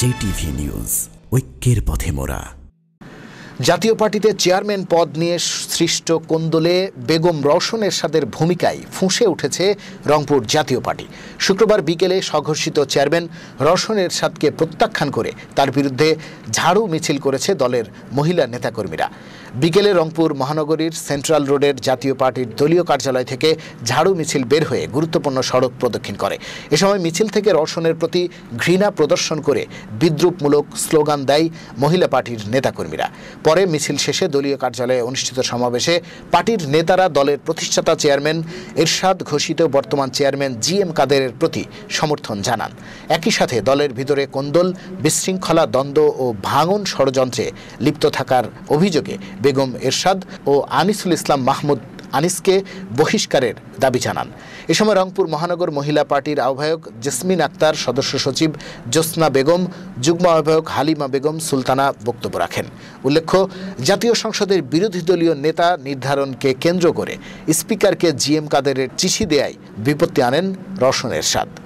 JTV news ঐক্যের পথে মোরা জাতীয় পার্টিতে চেয়ারম্যান পদ নিয়ে সৃষ্ট কোন্দলে বেগম রওশন এরশাদের ভূমিকায় ফুঁসে উঠেছে রংপুর জাতীয় পার্টি শুক্রবার বিকেলে সঘর্ষিত চেয়ারম্যান রওশন এরশাদকে প্রত্যাখ্যান করে তার বিরুদ্ধে ঝাড়ু মিছিল করেছে দলের মহিলা নেতাকর্মীরা বিকেলে রংপুর মহানগরীর সেন্ট্রাল রোডের জাতীয় পার্টির দলীয় কার্যালয় থেকে ঝাড়ু মিছিল বের হয়ে গুরুত্বপূর্ণ সড়ক প্রদক্ষিণ করে এ সময় মিছিল থেকে রওশনের প্রতি ঘৃণা প্রদর্শন করে বিদ্রুপমূলক স্লোগান দেয় মহিলা পার্টির নেতাকর্মীরা পরে মিছিল শেষে দলীয় কার্যালয়ে অনুষ্ঠিত সমাবেশে পার্টির নেতারা দলের প্রতিষ্ঠাতা চেয়ারম্যান এরশাদ ঘোষিত বর্তমান চেয়ারম্যান জি এম কাদেরের প্রতি সমর্থন জানান একই সাথে দলের ভিতরে কোন্দল বিশৃঙ্খলা দ্বন্দ্ব ও ভাঙন ষড়যন্ত্রে লিপ্ত থাকার অভিযোগে বেগম এরশাদ ও আনিসুল ইসলাম মাহমুদ আনিসকে বহিষ্কারের দাবি জানান এ সময় রংপুর মহানগর মহিলা পার্টির আহ্বায়ক জেসমিন আক্তার সদস্য সচিব জ্যোৎস্না বেগম যুগ্ম আহ্বায়ক হালিমা বেগম সুলতানা বক্তব্য রাখেন উল্লেখ্য জাতীয় সংসদের বিরোধী দলীয় নেতা নির্ধারণকে কেন্দ্র করে স্পিকারকে জিএম কাদেরের চিঠি দেয়ায় বিপত্তি আনেন রওশন এরশাদ